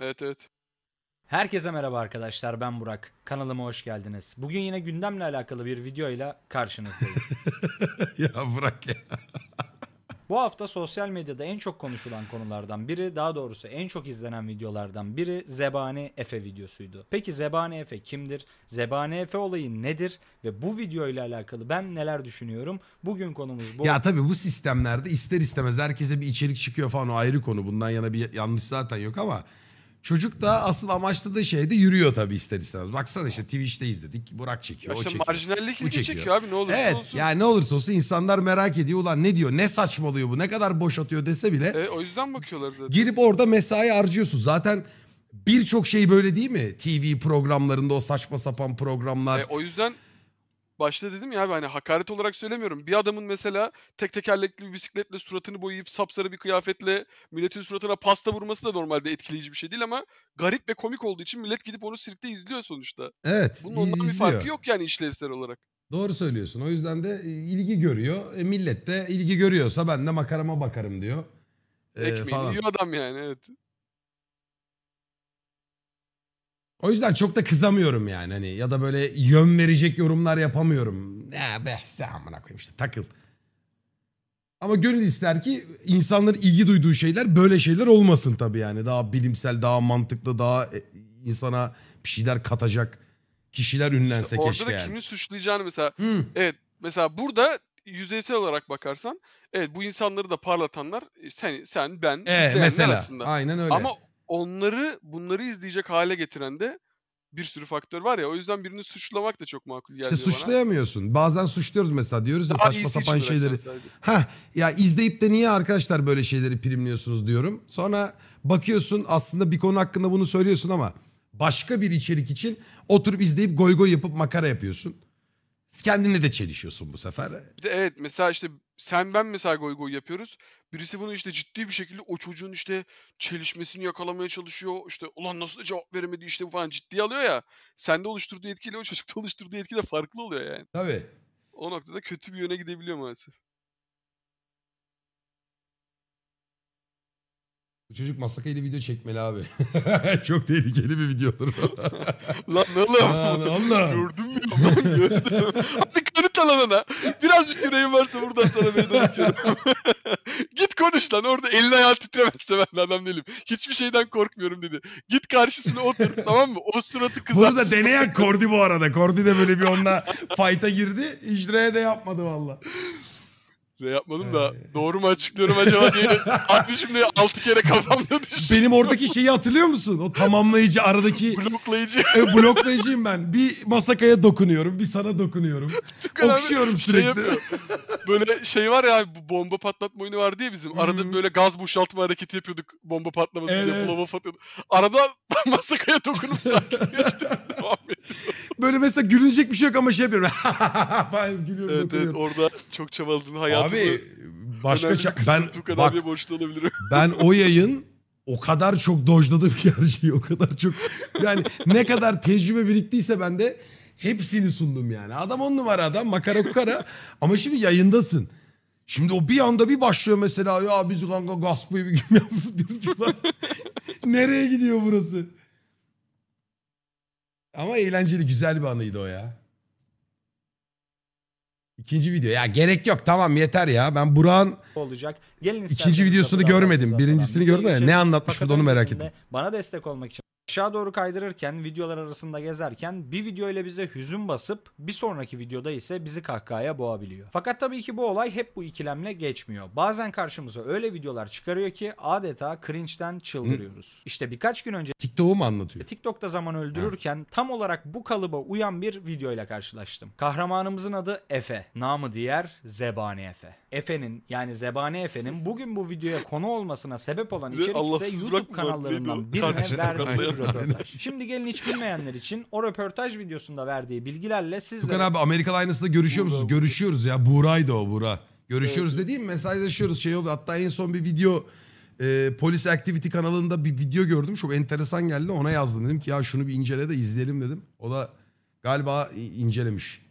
Evet evet. Herkese merhaba arkadaşlar ben Burak. Kanalıma hoş geldiniz. Bugün yine gündemle alakalı bir videoyla karşınızdayım. ya Burak ya. Bu hafta sosyal medyada en çok konuşulan konulardan biri, daha doğrusu en çok izlenen videolardan biri Zebani Efe videosuydu. Peki Zebani Efe kimdir? Zebani Efe olayı nedir? Ve bu video ile alakalı ben neler düşünüyorum? Bugün konumuz bu. Ya tabii bu sistemlerde ister istemez herkese bir içerik çıkıyor falan o ayrı konu. Bundan yana bir yanlış zaten yok ama Çocuk da asıl amaçladığı şeyde yürüyor tabii ister istemez. Baksana işte Twitch'te izledik. Burak çekiyor, o çekiyor. marjinallik Bu çekiyor. çekiyor abi ne olursa Evet olsun. yani ne olursa olsun insanlar merak ediyor. Ulan ne diyor, ne saçmalıyor bu, ne kadar boş atıyor dese bile E, o yüzden bakıyorlar zaten. girip orada mesai harcıyorsun. Zaten birçok şey böyle değil mi? TV programlarında o saçma sapan programlar. E, o yüzden başta dedim ya abi hani hakaret olarak söylemiyorum. Bir adamın mesela tek tekerlekli bir bisikletle suratını boyayıp sapsarı bir kıyafetle milletin suratına pasta vurması da normalde etkileyici bir şey değil ama garip ve komik olduğu için millet gidip onu sirkte izliyor sonuçta. Evet. Bunun ondan izliyor. bir farkı yok yani işlevsel olarak. Doğru söylüyorsun. O yüzden de e, ilgi görüyor. E, millet de ilgi görüyorsa ben de makarama bakarım diyor. E, Ekmeğini falan. yiyor adam yani evet. O yüzden çok da kızamıyorum yani hani ya da böyle yön verecek yorumlar yapamıyorum. ne be sen amına koyayım işte takıl. Ama gönül ister ki insanların ilgi duyduğu şeyler böyle şeyler olmasın tabii yani. Daha bilimsel, daha mantıklı, daha e, insana bir şeyler katacak kişiler ünlense Orada keşke. Orada da yani. kimi suçlayacağını mesela. Hmm. Evet mesela burada yüzeysel olarak bakarsan evet bu insanları da parlatanlar e, sen sen ben evet, mesela aslında. Aynen öyle. Ama onları bunları izleyecek hale getiren de bir sürü faktör var ya. O yüzden birini suçlamak da çok makul geldi işte suçlayamıyorsun. Bazen suçluyoruz mesela diyoruz ya Daha saçma sapan şeyleri. Ha ya izleyip de niye arkadaşlar böyle şeyleri primliyorsunuz diyorum. Sonra bakıyorsun aslında bir konu hakkında bunu söylüyorsun ama başka bir içerik için oturup izleyip goy goy yapıp makara yapıyorsun. Kendinle de çelişiyorsun bu sefer. evet mesela işte sen ben mesela goy goy yapıyoruz. Birisi bunu işte ciddi bir şekilde o çocuğun işte çelişmesini yakalamaya çalışıyor. İşte ulan nasıl da cevap veremedi işte bu falan ciddi alıyor ya. Sende oluşturduğu etkiyle o çocukta oluşturduğu etki de farklı oluyor yani. Tabii. O noktada kötü bir yöne gidebiliyor maalesef. Bu çocuk ile video çekmeli abi. Çok tehlikeli bir video olur. Lan ne oğlum? Gördün Hadi kanıt alanına. Birazcık yüreğin varsa buradan sana meydan okuyorum. Git konuş lan orada elin ayağı titremezse ben de adam değilim. Hiçbir şeyden korkmuyorum dedi. Git karşısına otur tamam mı? O suratı kızartsın. Bunu da deneyen Kordi bu arada. Kordi de böyle bir onunla fight'a girdi. İcra'ya da yapmadı valla. Size yapmadım da ee... doğru mu açıklıyorum acaba diye aklı şimdi altı kere kafamda düştü. Benim oradaki şeyi hatırlıyor musun? O tamamlayıcı aradaki... bloklayıcı. E, bloklayıcıyım ben. Bir Masaka'ya dokunuyorum, bir sana dokunuyorum. Okşuyorum şey sürekli. Şey böyle şey var ya bu bomba patlatma oyunu var diye bizim. Arada böyle gaz boşaltma hareketi yapıyorduk bomba patlaması evet. diye bulava atıyorduk. Arada masakaya dokunup sakinleştim. böyle mesela gülünecek bir şey yok ama şey yapıyorum. ben gülüyorum. Evet, evet orada çok çabaldın hayatını. Abi başka ça- ben bu kadar bak, bir boşta olabilirim. ben o yayın o kadar çok dojladım ki her şeyi o kadar çok yani ne kadar tecrübe biriktiyse bende Hepsini sundum yani. Adam on numara adam makara kukara. Ama şimdi yayındasın. Şimdi o bir anda bir başlıyor mesela ya biz kanka gaspayı bir kim yaptık Nereye gidiyor burası? Ama eğlenceli güzel bir anıydı o ya. İkinci video. Ya gerek yok tamam yeter ya. Ben Burak'ın olacak. Gelin ikinci videosunu görmedim. Birincisini gördüm de ne anlatmış burada onu merak ettim. Bana destek olmak için Aşağı doğru kaydırırken, videolar arasında gezerken bir video ile bize hüzün basıp bir sonraki videoda ise bizi kahkahaya boğabiliyor. Fakat tabii ki bu olay hep bu ikilemle geçmiyor. Bazen karşımıza öyle videolar çıkarıyor ki adeta cringe'den çıldırıyoruz. Hı. İşte birkaç gün önce TikTok'u mu anlatıyor? TikTok'ta zaman öldürürken Hı. tam olarak bu kalıba uyan bir video ile karşılaştım. Kahramanımızın adı Efe, namı diğer Zebani Efe. Efe'nin yani Zebani Efe'nin bugün bu videoya konu olmasına sebep olan içerik ise YouTube kanallarından birine verdiği o röportaj. Şimdi gelin hiç bilmeyenler için o röportaj videosunda verdiği bilgilerle sizlere... Tukan abi Amerikalı aynasında görüşüyor musunuz? Görüşüyoruz ya. Buğra'ydı o Buğra. Görüşüyoruz evet. dediğim mesajlaşıyoruz şey oldu. Hatta en son bir video e, Polis Activity kanalında bir video gördüm. Çok enteresan geldi. Ona yazdım. Dedim ki ya şunu bir incele de izleyelim dedim. O da galiba incelemiş.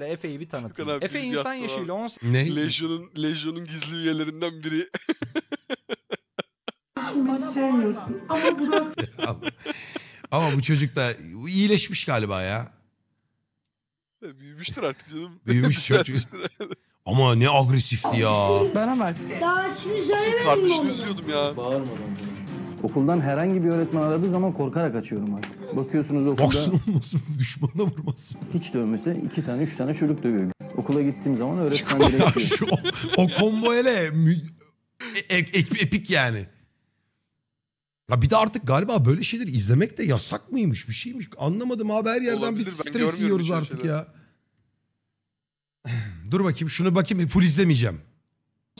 Efe'yi bir tanıtın. Efe insan yaşıyla 18... Ne? Legion'un Legion'un gizli üyelerinden biri. Sen sevmiyorsun ama Burak... ama bu çocuk da iyileşmiş galiba ya. E, büyümüştür artık canım. Büyümüş çocuk. ama ne agresifti ya. Bana bak. Daha şimdi söylemedim mi onu? izliyordum ya. Bağırmadan. Okuldan herhangi bir öğretmen aradığı zaman korkarak açıyorum artık. Bakıyorsunuz okulda... Baksın olmasın düşmanına vurmasın. Hiç dövmese iki tane üç tane çocuk dövüyor. Okula gittiğim zaman öğretmen gerekiyor. o, o combo hele e, e, epik yani. Ya bir de artık galiba böyle şeyleri izlemek de yasak mıymış bir şeymiş. Anlamadım abi her yerden Olabilir, biz stres yiyoruz artık şeyler. ya. Dur bakayım şunu bakayım full izlemeyeceğim.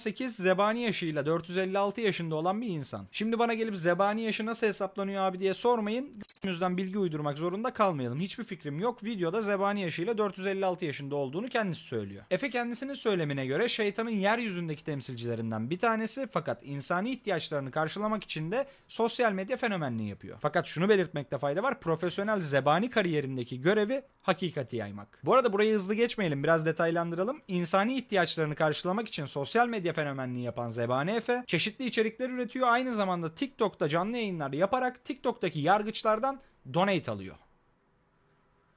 18 zebani yaşıyla 456 yaşında olan bir insan. Şimdi bana gelip zebani yaşı nasıl hesaplanıyor abi diye sormayın. Günümüzden bilgi uydurmak zorunda kalmayalım. Hiçbir fikrim yok. Videoda zebani yaşıyla 456 yaşında olduğunu kendisi söylüyor. Efe kendisinin söylemine göre şeytanın yeryüzündeki temsilcilerinden bir tanesi fakat insani ihtiyaçlarını karşılamak için de sosyal medya fenomenliği yapıyor. Fakat şunu belirtmekte fayda var. Profesyonel zebani kariyerindeki görevi hakikati yaymak. Bu arada burayı hızlı geçmeyelim. Biraz detaylandıralım. İnsani ihtiyaçlarını karşılamak için sosyal medya medya fenomenliği yapan Zebani Efe çeşitli içerikler üretiyor. Aynı zamanda TikTok'ta canlı yayınlar yaparak TikTok'taki yargıçlardan donate alıyor.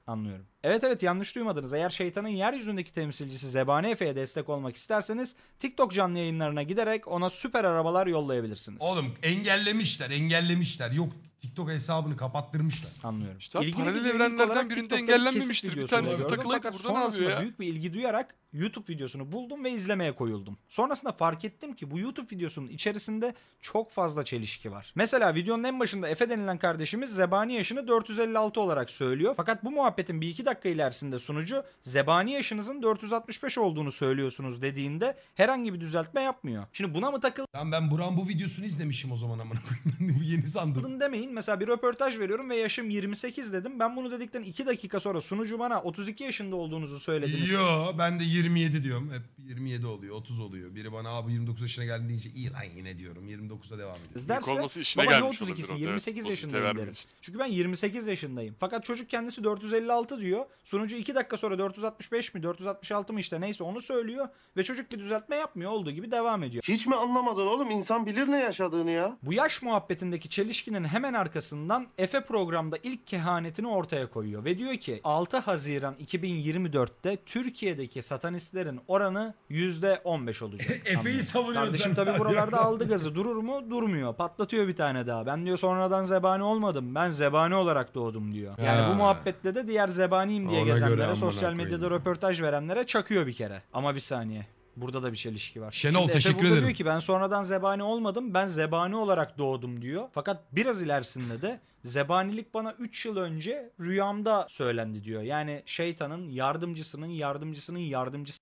Anlıyorum. Evet evet yanlış duymadınız. Eğer şeytanın yeryüzündeki temsilcisi Zebani Efe'ye destek olmak isterseniz TikTok canlı yayınlarına giderek ona süper arabalar yollayabilirsiniz. Oğlum engellemişler engellemişler. Yok TikTok hesabını kapattırmışlar. Anlıyorum. İşte İlgili paralel evrenlerden birinde TikTok'ta kesit engellenmemiştir. Bir tanesi gördüm. takılayıp Fakat burada ne yapıyor sonrasında ya? büyük bir ilgi duyarak YouTube videosunu buldum ve izlemeye koyuldum. Sonrasında fark ettim ki bu YouTube videosunun içerisinde çok fazla çelişki var. Mesela videonun en başında Efe denilen kardeşimiz zebani yaşını 456 olarak söylüyor. Fakat bu muhabbetin bir iki dakika dakika ilerisinde sunucu zebani yaşınızın 465 olduğunu söylüyorsunuz dediğinde herhangi bir düzeltme yapmıyor. Şimdi buna mı takıl? Lan ben Buran bu videosunu izlemişim o zaman amına koyayım. Bu yeni sandım. demeyin. Mesela bir röportaj veriyorum ve yaşım 28 dedim. Ben bunu dedikten 2 dakika sonra sunucu bana 32 yaşında olduğunuzu söylediniz. Yo ben de 27 diyorum. Hep 27 oluyor 30 oluyor. Biri bana abi 29 yaşına geldin deyince iyi lan yine diyorum. 29'a devam ediyorum. Derse, işine baba ne 32'si o evet. 28 Basite yaşındayım derim. Çünkü ben 28 yaşındayım. Fakat çocuk kendisi 456 diyor söylüyor. Sunucu 2 dakika sonra 465 mi 466 mı işte neyse onu söylüyor. Ve çocuk bir düzeltme yapmıyor olduğu gibi devam ediyor. Hiç mi anlamadın oğlum? insan bilir ne yaşadığını ya. Bu yaş muhabbetindeki çelişkinin hemen arkasından Efe programda ilk kehanetini ortaya koyuyor. Ve diyor ki 6 Haziran 2024'te Türkiye'deki satanistlerin oranı %15 olacak. Efe'yi savunuyorsun. Kardeşim tabii buralarda aldı gazı. Durur mu? Durmuyor. Patlatıyor bir tane daha. Ben diyor sonradan zebani olmadım. Ben zebani olarak doğdum diyor. Yani ha. bu muhabbette de diğer zebani insaniyim diye Ona gezenlere, amına sosyal medyada koyayım. röportaj verenlere çakıyor bir kere. Ama bir saniye. Burada da bir çelişki var. Şenol, Şimdi Efe teşekkür burada ederim. diyor ki ben sonradan zebani olmadım. Ben zebani olarak doğdum diyor. Fakat biraz ilerisinde de zebanilik bana 3 yıl önce rüyamda söylendi diyor. Yani şeytanın yardımcısının yardımcısının yardımcısı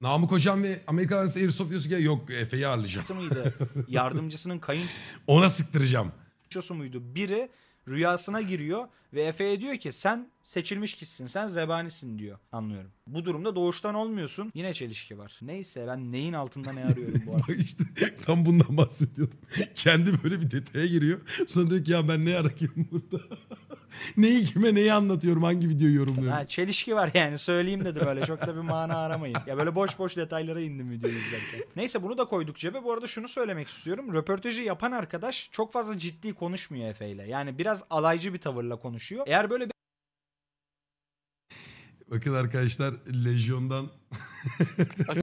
Namık Hocam ve Amerika'dan Airsoft Sofyası gel yok Efe'yi ağırlayacağım. mıydı? Yardımcısının kayın. Ona sıktıracağım. muydu? Biri Rüyasına giriyor ve Efe'ye diyor ki sen seçilmiş kişisin sen zebanisin diyor. Anlıyorum. Bu durumda doğuştan olmuyorsun. Yine çelişki var. Neyse ben neyin altında ne arıyorum bu arada. Bak işte tam bundan bahsediyordum. Kendi böyle bir detaya giriyor. Sonra diyor ki ya ben ne arayayım burada? neyi kime neyi anlatıyorum hangi videoyu yorumluyorum. Ha, çelişki var yani söyleyeyim dedi böyle çok da bir mana aramayın. Ya böyle boş boş detaylara indim videoyu izlerken. Neyse bunu da koyduk cebe. Bu arada şunu söylemek istiyorum. Röportajı yapan arkadaş çok fazla ciddi konuşmuyor Efe ile. Yani biraz alaycı bir tavırla konuşuyor. Eğer böyle bir Bakın arkadaşlar Lejyon'dan